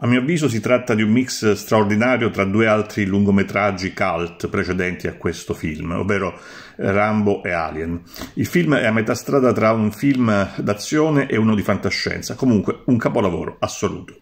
A mio avviso si tratta di un mix straordinario tra due altri lungometraggi cult precedenti a questo film, ovvero Rambo e Alien. Il film è a metà strada tra un film d'azione e uno di fantascienza, comunque un capolavoro assoluto.